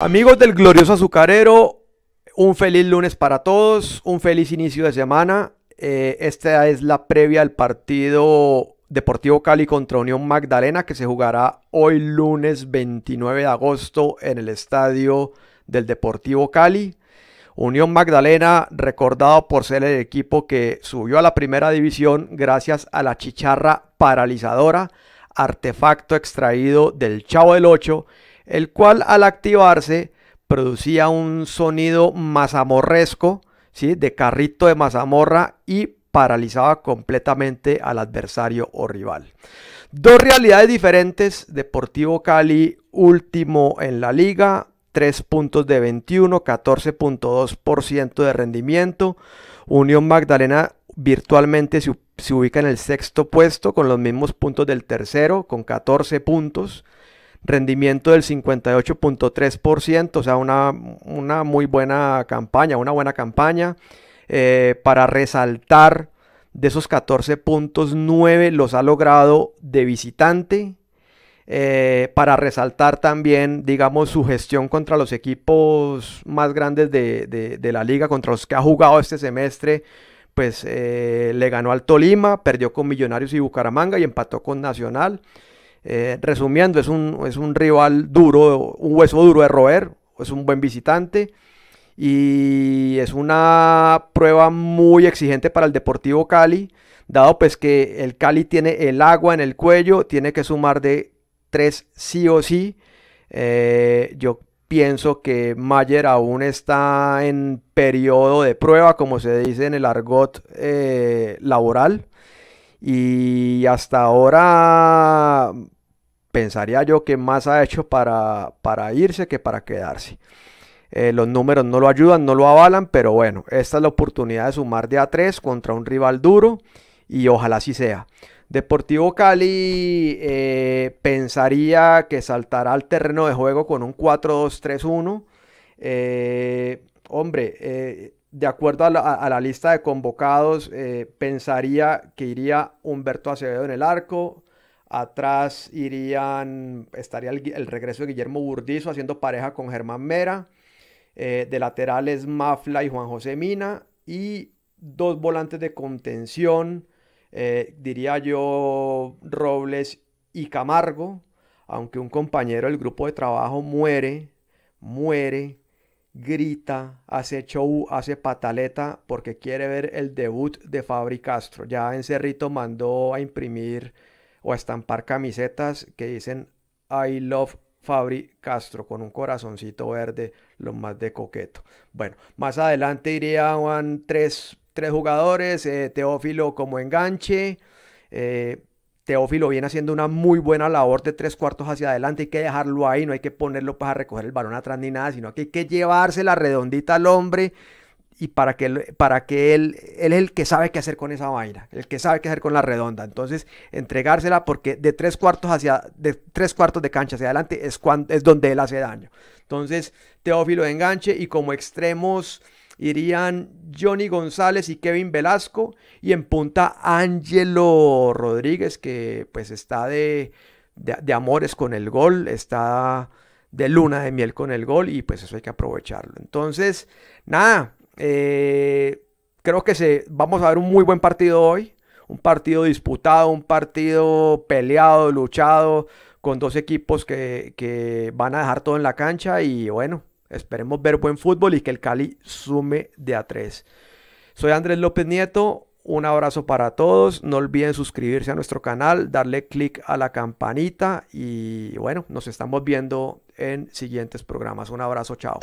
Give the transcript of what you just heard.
Amigos del glorioso azucarero, un feliz lunes para todos, un feliz inicio de semana. Eh, esta es la previa al partido Deportivo Cali contra Unión Magdalena que se jugará hoy lunes 29 de agosto en el estadio del Deportivo Cali. Unión Magdalena, recordado por ser el equipo que subió a la primera división gracias a la chicharra paralizadora, artefacto extraído del Chavo del Ocho el cual al activarse producía un sonido mazamorresco, ¿sí? de carrito de mazamorra y paralizaba completamente al adversario o rival. Dos realidades diferentes, Deportivo Cali último en la liga, 3 puntos de 21, 14.2% de rendimiento. Unión Magdalena virtualmente se, ubica en el sexto puesto con los mismos puntos del tercero, con 14 puntos rendimiento del 58.3%, o sea, una, una, muy buena campaña, una buena campaña eh, para resaltar de esos 14 puntos, 9 los ha logrado de visitante. Eh, para resaltar también, digamos, su gestión contra los equipos más grandes de, la liga, contra los que ha jugado este semestre, pues eh, le ganó al Tolima, perdió con Millonarios y Bucaramanga y empató con Nacional. Eh, resumiendo, es un, es un rival duro, un hueso duro de roer, es un buen visitante y es una prueba muy exigente para el Deportivo Cali, dado pues que el Cali tiene el agua en el cuello, tiene que sumar de tres sí o sí. Eh, yo pienso que Mayer aún está en periodo de prueba, como se dice en el argot eh, laboral. Y hasta ahora pensaría yo que más ha hecho para, para irse que para quedarse. Eh, los números no lo ayudan, no lo avalan, pero bueno, esta es la oportunidad de sumar de a 3 contra un rival duro y ojalá así sea. Deportivo Cali eh, pensaría que saltará al terreno de juego con un 4-2-3-1. Eh, hombre, de acuerdo a la, lista de convocados, eh, pensaría que iría Humberto Acevedo en el arco. Atrás irían, estaría el, regreso de Guillermo Burdizo haciendo pareja con Germán Mera. Eh, de laterales Mafla y Juan José Mina. Y dos volantes de contención, eh, diría yo Robles y Camargo. Aunque un compañero del grupo de trabajo muere, muere grita, hace show, hace pataleta porque quiere ver el debut de Fabri Castro. Ya en Cerrito mandó a imprimir o a estampar camisetas que dicen I love Fabri Castro con un corazoncito verde, lo más de coqueto. Bueno, más adelante irían tres, tres jugadores, eh, Teófilo como enganche, eh, Teófilo viene haciendo una muy buena labor de tres cuartos hacia adelante, hay que dejarlo ahí, no hay que ponerlo para recoger el balón atrás ni nada, sino que hay que llevarse la redondita al hombre y para que, él, para que él, es el que sabe qué hacer con esa vaina, el que sabe qué hacer con la redonda. Entonces, entregársela porque de tres cuartos hacia, de tres cuartos de cancha hacia adelante es, cuando, es donde él hace daño. Entonces, Teófilo enganche y como extremos irían Johnny González y Kevin Velasco y en punta Angelo Rodríguez que pues está de, de, amores con el gol, está de luna de miel con el gol y pues eso hay que aprovecharlo. Entonces, nada, eh, creo que se, vamos a ver un muy buen partido hoy, un partido disputado, un partido peleado, luchado, con dos equipos que, que van a dejar todo en la cancha y bueno, Esperemos ver buen fútbol y que el Cali sume de a tres. Soy Andrés López Nieto. Un abrazo para todos. No olviden suscribirse a nuestro canal, darle clic a la campanita y bueno, nos estamos viendo en siguientes programas. Un abrazo, chao.